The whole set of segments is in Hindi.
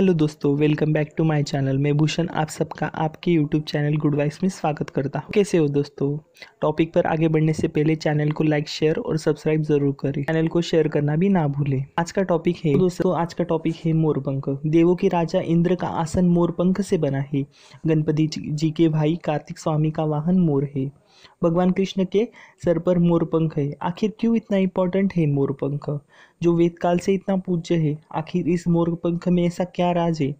हेलो दोस्तों welcome back to my channel मैं भूषण आप सबका आपके यूट्यूब चैनल गुड वाइस में स्वागत करता हूँ कैसे हो दोस्तों टॉपिक पर आगे बढ़ने से पहले चैनल को लाइक शेयर और सब्सक्राइब जरूर करें चैनल को शेयर करना भी ना भूलें आज का टॉपिक है तो दोस्तों आज का टॉपिक है मोरपंख देवों के राजा इंद्र का आसन मोरपंख से बना है गणपति जी के भाई कार्तिक स्वामी का वाहन मोर है भगवान कृष्ण के सर पर मोरपंख है आखिर क्यों इतना इम्पोर्टेंट है मोरपंख जो वेद काल से इतना पूज्य है आखिर इस मोरपंख में ऐसा क्या राज है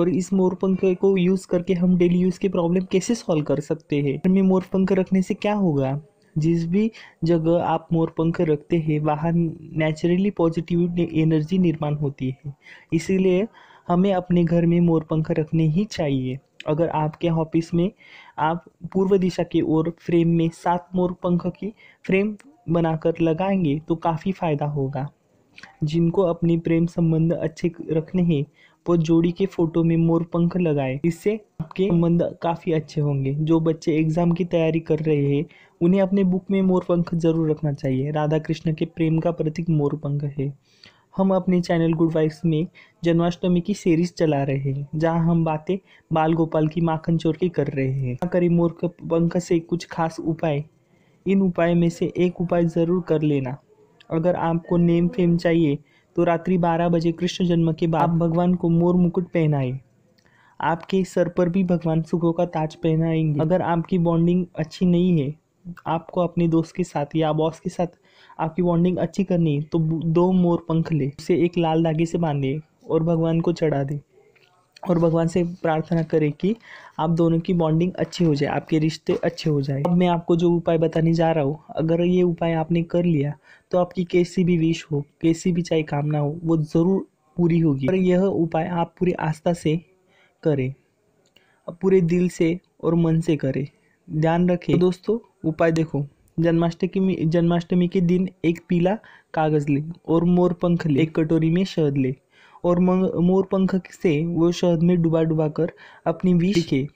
और इस मोरपंख को यूज़ करके हम डेली यूज़ के प्रॉब्लम कैसे सॉल्व कर सकते हैं हमें में मोरपंख रखने से क्या होगा जिस भी जगह आप मोरपंख रखते हैं वहाँ नेचुरली पॉजिटिव एनर्जी निर्माण होती है इसीलिए हमें अपने घर में मोरपंख रखने ही चाहिए अगर आपके ऑफिस में आप पूर्व दिशा की ओर फ्रेम में सात मोर पंख की फ्रेम बनाकर लगाएंगे तो काफ़ी फ़ायदा होगा जिनको अपने प्रेम संबंध अच्छे रखने हैं वो जोड़ी के फोटो में मोर पंख लगाए इससे आपके संबंध काफ़ी अच्छे होंगे जो बच्चे एग्ज़ाम की तैयारी कर रहे हैं उन्हें अपने बुक में मोर पंख जरूर रखना चाहिए राधा कृष्ण के प्रेम का प्रतीक मोर पंख है हम अपने चैनल गुड वाइफ्स में जन्माष्टमी की सीरीज चला रहे हैं जहां हम बातें बाल गोपाल की माखन चोर की कर रहे हैं करी मोर पंख से कुछ खास उपाय इन उपाय में से एक उपाय ज़रूर कर लेना अगर आपको नेम फेम चाहिए तो रात्रि बारह बजे कृष्ण जन्म के बाद भगवान को मोर मुकुट पहनाए आपके सर पर भी भगवान सुखों का ताज पहनाएंगे अगर आपकी बॉन्डिंग अच्छी नहीं है आपको अपने दोस्त के साथ या बॉस के साथ आपकी बॉन्डिंग अच्छी करनी है तो दो मोर पंख ले उसे एक लाल धागे से बांधे और भगवान को चढ़ा दे और भगवान से प्रार्थना करें कि आप दोनों की बॉन्डिंग अच्छी हो जाए आपके रिश्ते अच्छे हो जाए अब मैं आपको जो उपाय बताने जा रहा हूँ अगर ये उपाय आपने कर लिया तो आपकी कैसी भी विश हो कैसी भी चाहे कामना हो वो ज़रूर पूरी होगी और यह उपाय आप पूरी आस्था से करें पूरे दिल से और मन से करें ध्यान रखे तो दोस्तों उपाय देखो जन्माष्टमी जन्माष्टमी के दिन एक पीला कागज़ ले और मोर पंख ले एक कटोरी में शहद ले और मोर पंख से वो शहद में डुबा डुबा कर अपनी विष लिखे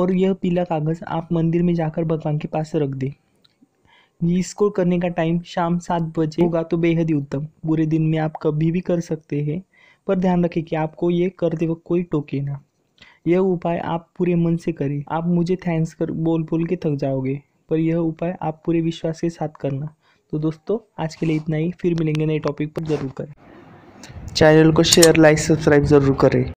और यह पीला कागज़ आप मंदिर में जाकर भगवान के पास रख दे इसको करने का टाइम शाम सात बजे होगा तो बेहद ही उत्तम पूरे दिन में आप कभी भी कर सकते हैं पर ध्यान रखें कि आपको ये करते वक्त कोई टोके ना यह उपाय आप पूरे मन से करें आप मुझे थैंक्स कर बोल बोल के थक जाओगे पर यह उपाय आप पूरे विश्वास के साथ करना तो दोस्तों आज के लिए इतना ही फिर मिलेंगे नए टॉपिक पर ज़रूर करें चैनल को शेयर लाइक सब्सक्राइब ज़रूर करें